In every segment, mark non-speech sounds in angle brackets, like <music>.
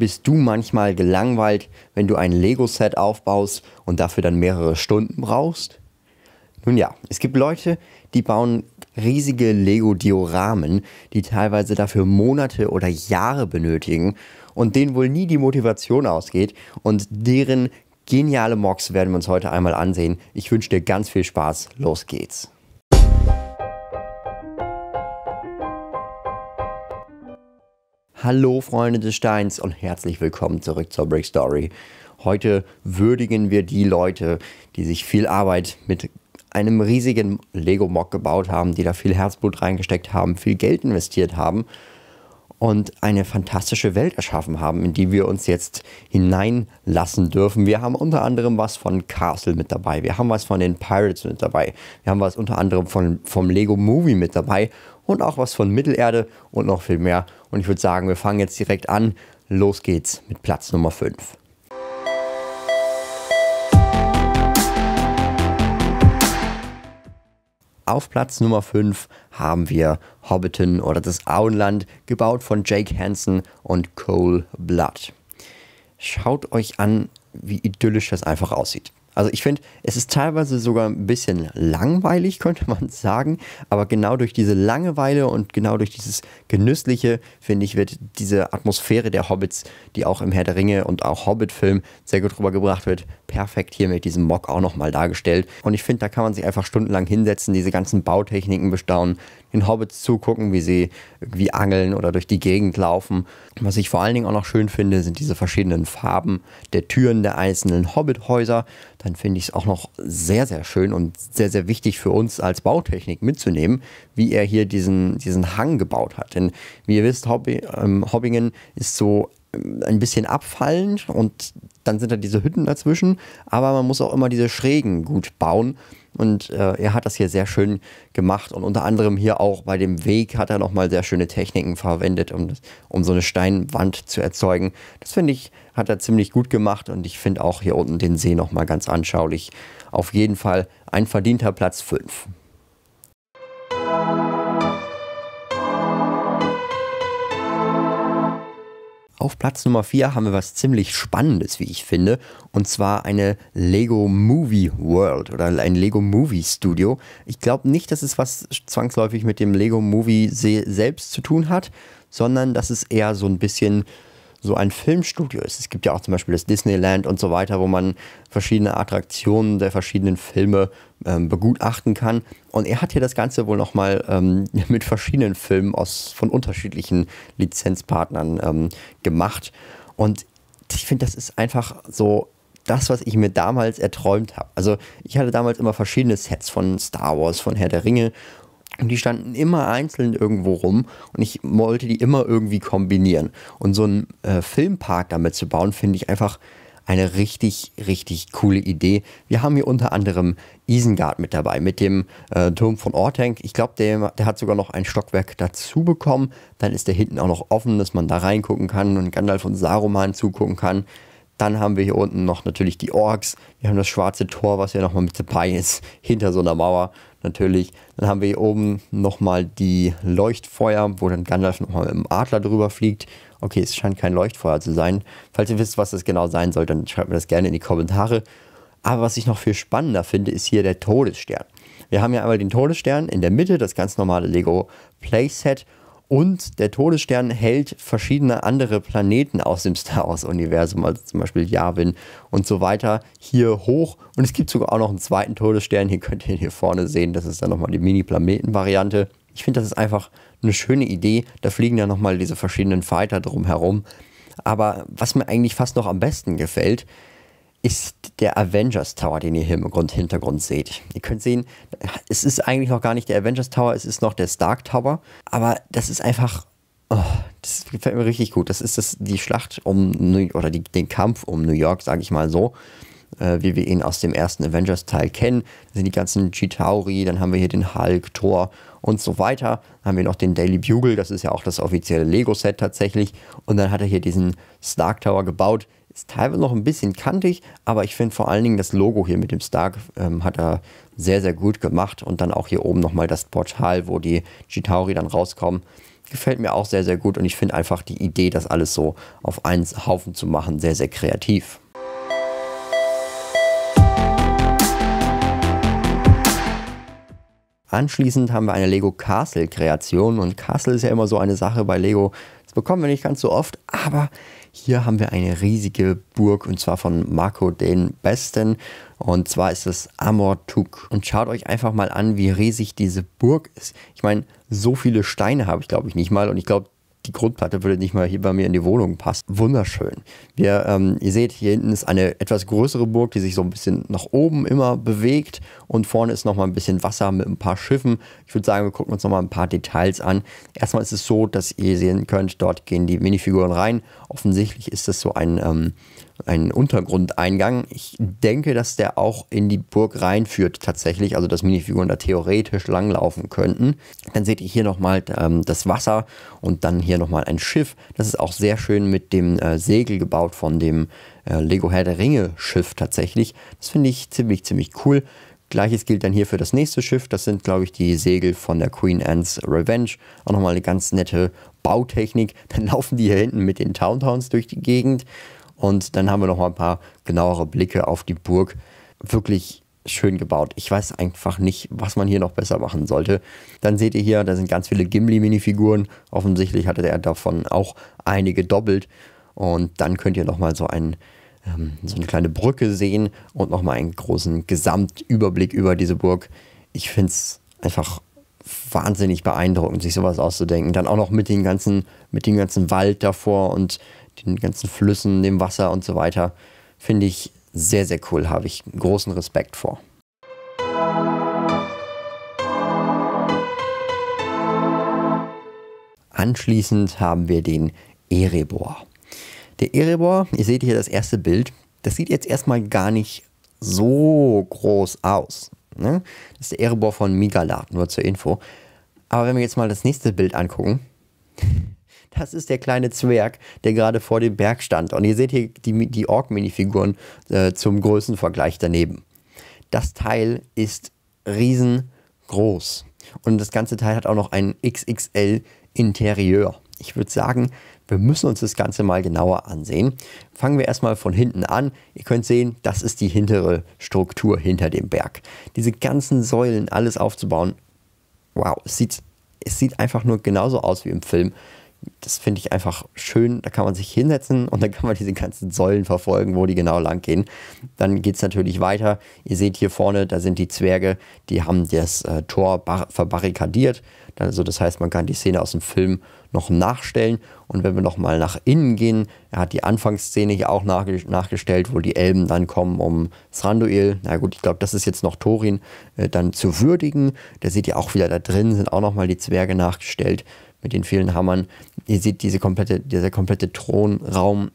Bist du manchmal gelangweilt, wenn du ein Lego-Set aufbaust und dafür dann mehrere Stunden brauchst? Nun ja, es gibt Leute, die bauen riesige Lego-Dioramen, die teilweise dafür Monate oder Jahre benötigen und denen wohl nie die Motivation ausgeht und deren geniale Mocks werden wir uns heute einmal ansehen. Ich wünsche dir ganz viel Spaß, los geht's. Hallo Freunde des Steins und herzlich willkommen zurück zur Brick Story. Heute würdigen wir die Leute, die sich viel Arbeit mit einem riesigen Lego-Mock gebaut haben, die da viel Herzblut reingesteckt haben, viel Geld investiert haben und eine fantastische Welt erschaffen haben, in die wir uns jetzt hineinlassen dürfen. Wir haben unter anderem was von Castle mit dabei, wir haben was von den Pirates mit dabei, wir haben was unter anderem von, vom Lego Movie mit dabei und auch was von Mittelerde und noch viel mehr. Und ich würde sagen, wir fangen jetzt direkt an. Los geht's mit Platz Nummer 5. Auf Platz Nummer 5 haben wir Hobbiton oder das Auenland, gebaut von Jake Hansen und Cole Blood. Schaut euch an, wie idyllisch das einfach aussieht. Also ich finde, es ist teilweise sogar ein bisschen langweilig, <laughs> könnte man sagen. Aber genau durch diese Langeweile und genau durch dieses Genüssliche, finde ich, wird diese Atmosphäre der Hobbits, die auch im Herr der Ringe und auch Hobbit-Film sehr gut rübergebracht wird, perfekt hier mit diesem Mock auch nochmal dargestellt. Und ich finde, da kann man sich einfach stundenlang hinsetzen, diese ganzen Bautechniken bestaunen, den Hobbits zugucken, wie sie irgendwie angeln oder durch die Gegend laufen. Was ich vor allen Dingen auch noch schön finde, sind diese verschiedenen Farben der Türen der einzelnen Hobbithäuser. Dann finde ich es auch noch sehr, sehr schön und sehr, sehr wichtig für uns als Bautechnik mitzunehmen, wie er hier diesen, diesen Hang gebaut hat. Denn wie ihr wisst, Hobby, ähm, Hobbingen ist so ein bisschen abfallend und dann sind da diese Hütten dazwischen, aber man muss auch immer diese Schrägen gut bauen und äh, er hat das hier sehr schön gemacht und unter anderem hier auch bei dem Weg hat er nochmal sehr schöne Techniken verwendet, um, um so eine Steinwand zu erzeugen. Das finde ich, hat er ziemlich gut gemacht und ich finde auch hier unten den See nochmal ganz anschaulich. Auf jeden Fall ein verdienter Platz 5. Auf Platz Nummer 4 haben wir was ziemlich Spannendes, wie ich finde, und zwar eine Lego Movie World oder ein Lego Movie Studio. Ich glaube nicht, dass es was zwangsläufig mit dem Lego Movie se selbst zu tun hat, sondern dass es eher so ein bisschen so ein Filmstudio ist. Es gibt ja auch zum Beispiel das Disneyland und so weiter, wo man verschiedene Attraktionen der verschiedenen Filme ähm, begutachten kann. Und er hat hier das Ganze wohl nochmal ähm, <laughs> mit verschiedenen Filmen aus, von unterschiedlichen Lizenzpartnern ähm, gemacht. Und ich finde, das ist einfach so das, was ich mir damals erträumt habe. Also ich hatte damals immer verschiedene Sets von Star Wars, von Herr der Ringe. Und die standen immer einzeln irgendwo rum und ich wollte die immer irgendwie kombinieren. Und so einen äh, Filmpark damit zu bauen, finde ich einfach eine richtig, richtig coole Idee. Wir haben hier unter anderem Isengard mit dabei, mit dem äh, Turm von Ortenk. Ich glaube, der, der, hat sogar noch ein Stockwerk dazu bekommen. Dann ist der hinten auch noch offen, dass man da reingucken kann und Gandalf und Saruman zugucken kann. Dann haben wir hier unten noch natürlich die Orks. Wir haben das schwarze Tor, was ja nochmal mit dabei <laughs> ist, hinter so einer Mauer natürlich. Dann haben wir hier oben nochmal die Leuchtfeuer, wo dann Gandalf nochmal mit dem Adler drüber fliegt. Okay, es scheint kein Leuchtfeuer zu sein. Falls ihr wisst, was das genau sein soll, dann schreibt mir das gerne in die Kommentare. Aber was ich noch viel spannender finde, ist hier der Todesstern. Wir haben ja einmal den Todesstern in der Mitte, das ganz normale Lego Playset und der Todesstern hält verschiedene andere Planeten aus dem Star Wars-Universum, also zum Beispiel Yavin und so weiter, hier hoch. Und es gibt sogar auch noch einen zweiten Todesstern. Hier könnt ihr hier vorne sehen, das ist dann nochmal die Mini-Planeten-Variante. Ich finde, das ist einfach eine schöne Idee. Da fliegen dann nochmal diese verschiedenen Fighter drumherum. Aber was mir eigentlich fast noch am besten gefällt, ist der Avengers Tower, den ihr hier im Grund Hintergrund seht. Ihr könnt sehen, es ist eigentlich noch gar nicht der Avengers Tower, es ist noch der Stark Tower, aber das ist einfach, oh, das gefällt mir richtig gut. Das ist das, die Schlacht um, New, oder die, den Kampf um New York, sage ich mal so, äh, wie wir ihn aus dem ersten Avengers-Teil kennen. Das sind die ganzen Chitauri, dann haben wir hier den Hulk, Thor und so weiter. Dann haben wir noch den Daily Bugle, das ist ja auch das offizielle Lego-Set tatsächlich. Und dann hat er hier diesen Stark Tower gebaut, ist teilweise noch ein bisschen kantig, aber ich finde vor allen Dingen das Logo hier mit dem Stark ähm, hat er sehr, sehr gut gemacht. Und dann auch hier oben nochmal das Portal, wo die Chitauri dann rauskommen. Gefällt mir auch sehr, sehr gut und ich finde einfach die Idee, das alles so auf einen Haufen zu machen, sehr, sehr kreativ. Anschließend haben wir eine Lego Castle Kreation und Castle ist ja immer so eine Sache bei Lego. Das bekommen wir nicht ganz so oft, aber hier haben wir eine riesige Burg und zwar von Marco den Besten und zwar ist es Amortuk. Und schaut euch einfach mal an, wie riesig diese Burg ist. Ich meine, so viele Steine habe ich glaube ich nicht mal und ich glaube, die Grundplatte würde nicht mal hier bei mir in die Wohnung passen. Wunderschön. Wir, ähm, ihr seht, hier hinten ist eine etwas größere Burg, die sich so ein bisschen nach oben immer bewegt. Und vorne ist nochmal ein bisschen Wasser mit ein paar Schiffen. Ich würde sagen, wir gucken uns nochmal ein paar Details an. Erstmal ist es so, dass ihr sehen könnt, dort gehen die Minifiguren rein. Offensichtlich ist das so ein... Ähm, ein Untergrundeingang. Ich denke, dass der auch in die Burg reinführt tatsächlich, also dass Minifiguren da theoretisch langlaufen könnten. Dann seht ihr hier nochmal ähm, das Wasser und dann hier nochmal ein Schiff. Das ist auch sehr schön mit dem äh, Segel gebaut von dem äh, Lego Herr der Ringe Schiff tatsächlich. Das finde ich ziemlich, ziemlich cool. Gleiches gilt dann hier für das nächste Schiff. Das sind, glaube ich, die Segel von der Queen Anne's Revenge. Auch nochmal eine ganz nette Bautechnik. Dann <laughs> laufen die hier hinten mit den Towntowns durch die Gegend. Und dann haben wir noch mal ein paar genauere Blicke auf die Burg. Wirklich schön gebaut. Ich weiß einfach nicht, was man hier noch besser machen sollte. Dann seht ihr hier, da sind ganz viele Gimli-Minifiguren. Offensichtlich hatte er davon auch einige doppelt. Und dann könnt ihr nochmal so, ein, ähm, so eine kleine Brücke sehen und nochmal einen großen Gesamtüberblick über diese Burg. Ich finde es einfach wahnsinnig beeindruckend, sich sowas auszudenken. Dann auch noch mit, den ganzen, mit dem ganzen Wald davor und den ganzen Flüssen, dem Wasser und so weiter. Finde ich sehr, sehr cool, habe ich großen Respekt vor. Anschließend haben wir den Erebor. Der Erebor, ihr seht hier das erste Bild, das sieht jetzt erstmal gar nicht so groß aus. Ne? Das ist der Erebor von Migalat, nur zur Info. Aber wenn wir jetzt mal das nächste Bild angucken, das ist der kleine Zwerg, der gerade vor dem Berg stand. Und ihr seht hier die, die Ork-Minifiguren äh, zum Größenvergleich daneben. Das Teil ist riesengroß. Und das ganze Teil hat auch noch ein XXL-Interieur. Ich würde sagen, wir müssen uns das Ganze mal genauer ansehen. Fangen wir erstmal von hinten an. Ihr könnt sehen, das ist die hintere Struktur hinter dem Berg. Diese ganzen Säulen, alles aufzubauen, wow, es sieht, es sieht einfach nur genauso aus wie im Film das finde ich einfach schön. Da kann man sich hinsetzen und dann kann man diese ganzen Säulen verfolgen, wo die genau lang gehen. Dann geht es natürlich weiter. Ihr seht hier vorne, da sind die Zwerge, die haben das äh, Tor verbarrikadiert. Also das heißt, man kann die Szene aus dem Film noch nachstellen. Und wenn wir nochmal nach innen gehen, er hat die Anfangsszene hier auch nachgestellt, wo die Elben dann kommen, um Sranduil, na gut, ich glaube, das ist jetzt noch Thorin, äh, dann zu würdigen. Da seht ihr auch wieder, da drin sind auch nochmal die Zwerge nachgestellt mit den vielen Hammern ihr seht, diese komplette, dieser komplette Thronraum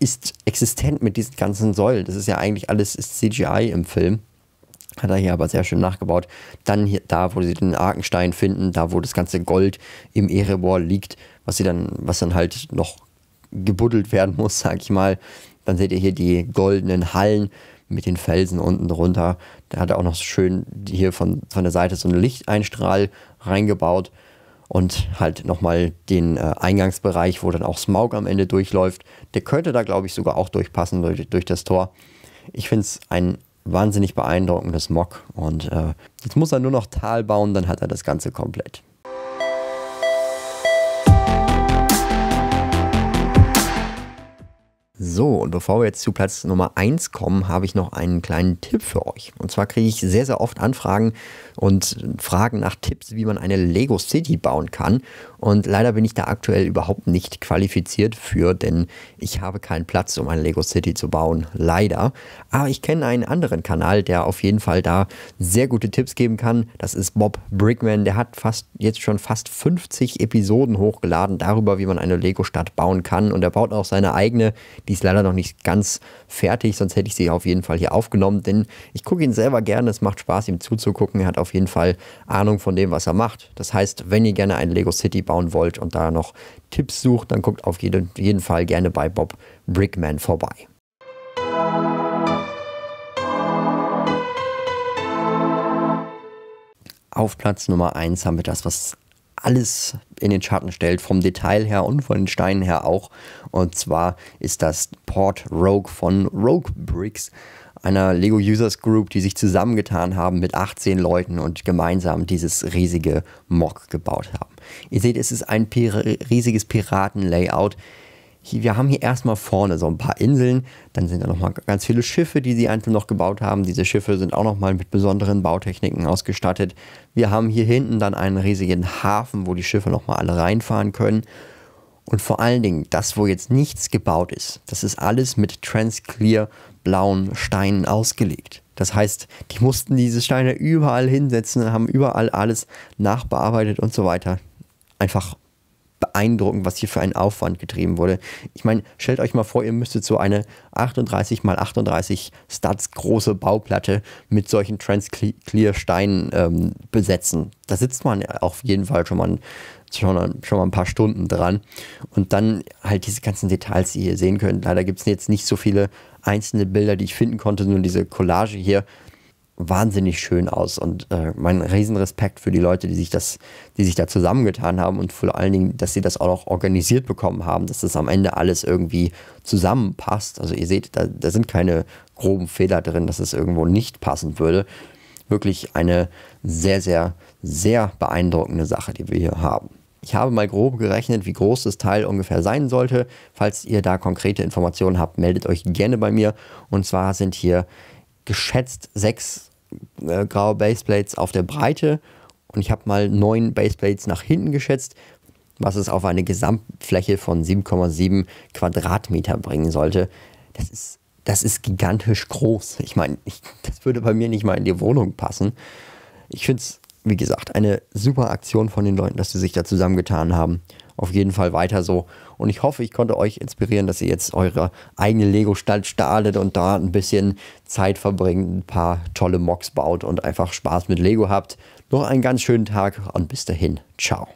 ist existent mit diesen ganzen Säulen. Das ist ja eigentlich alles CGI im Film. Hat er hier aber sehr schön nachgebaut. Dann hier, da, wo sie den Arkenstein finden, da, wo das ganze Gold im Erebor liegt, was sie dann, was dann halt noch gebuddelt werden <laughs> muss, sag ich mal. Dann seht ihr hier die goldenen Hallen mit den Felsen unten drunter. Da hat er auch noch schön hier von, von der Seite so einen Lichteinstrahl reingebaut und halt nochmal den äh, Eingangsbereich, wo dann auch Smaug am Ende durchläuft. Der könnte da, glaube ich, sogar auch durchpassen durch, durch das Tor. Ich finde es ein wahnsinnig beeindruckendes Mock und äh, jetzt muss er nur noch Tal bauen, dann hat er das Ganze komplett. So, und bevor wir jetzt zu Platz Nummer 1 kommen, habe ich noch einen kleinen Tipp für euch. Und zwar kriege ich sehr, sehr oft Anfragen und Fragen nach Tipps, wie man eine Lego City bauen kann. Und leider bin ich da aktuell überhaupt nicht qualifiziert für, denn ich habe keinen Platz, um eine Lego City zu bauen. Leider. Aber ich kenne einen anderen Kanal, der auf jeden Fall da sehr gute Tipps geben kann. Das ist Bob Brickman. Der hat fast jetzt schon fast 50 Episoden hochgeladen darüber, wie man eine Lego-Stadt bauen kann. Und er baut auch seine eigene, die die ist leider noch nicht ganz fertig, sonst hätte ich sie auf jeden Fall hier aufgenommen, denn ich gucke ihn selber gerne. Es macht Spaß, ihm zuzugucken. Er hat auf jeden Fall Ahnung von dem, was er macht. Das heißt, wenn ihr gerne ein Lego City bauen wollt und da noch Tipps sucht, dann guckt auf jeden, jeden Fall gerne bei Bob Brickman vorbei. Auf Platz Nummer 1 haben wir das, was alles in den Schatten stellt, vom Detail her und von den Steinen her auch. Und zwar ist das Port Rogue von Rogue Bricks, einer Lego Users Group, die sich zusammengetan haben mit 18 Leuten und gemeinsam dieses riesige Mock gebaut haben. Ihr seht, es ist ein riesiges Piratenlayout. layout hier, wir haben hier erstmal vorne so ein paar Inseln, dann sind da nochmal ganz viele Schiffe, die sie einzeln noch gebaut haben. Diese Schiffe sind auch nochmal mit besonderen Bautechniken ausgestattet. Wir haben hier hinten dann einen riesigen Hafen, wo die Schiffe nochmal alle reinfahren können. Und vor allen Dingen, das, wo jetzt nichts gebaut ist, das ist alles mit transclear blauen Steinen ausgelegt. Das heißt, die mussten diese Steine überall hinsetzen, haben überall alles nachbearbeitet und so weiter. Einfach beeindruckend, was hier für einen Aufwand getrieben wurde. Ich meine, stellt euch mal vor, ihr müsstet so eine 38 mal 38 Stats große Bauplatte mit solchen Trans-Clear-Steinen ähm, besetzen. Da sitzt man auf jeden Fall schon mal, ein, schon, schon mal ein paar Stunden dran. Und dann halt diese ganzen Details, die ihr sehen könnt. Leider gibt es jetzt nicht so viele einzelne Bilder, die ich finden konnte, nur diese Collage hier wahnsinnig schön aus und äh, mein Riesenrespekt für die Leute, die sich das, die sich da zusammengetan haben und vor allen Dingen, dass sie das auch noch organisiert bekommen haben, dass das am Ende alles irgendwie zusammenpasst. Also ihr seht, da, da sind keine groben Fehler drin, dass es irgendwo nicht passen würde. Wirklich eine sehr, sehr, sehr beeindruckende Sache, die wir hier haben. Ich habe mal grob gerechnet, wie groß das Teil ungefähr sein sollte. Falls ihr da konkrete Informationen habt, meldet euch gerne bei mir. Und zwar sind hier geschätzt sechs äh, graue Baseplates auf der Breite und ich habe mal neun Baseplates nach hinten geschätzt, was es auf eine Gesamtfläche von 7,7 Quadratmeter bringen sollte. Das ist, das ist gigantisch groß. Ich meine, das würde bei mir nicht mal in die Wohnung passen. Ich finde es, wie gesagt, eine super Aktion von den Leuten, dass sie sich da zusammengetan haben auf jeden Fall weiter so. Und ich hoffe, ich konnte euch inspirieren, dass ihr jetzt eure eigene Lego-Stadt startet und da ein bisschen Zeit verbringt, ein paar tolle Mocks baut und einfach Spaß mit Lego habt. Noch einen ganz schönen Tag und bis dahin. Ciao.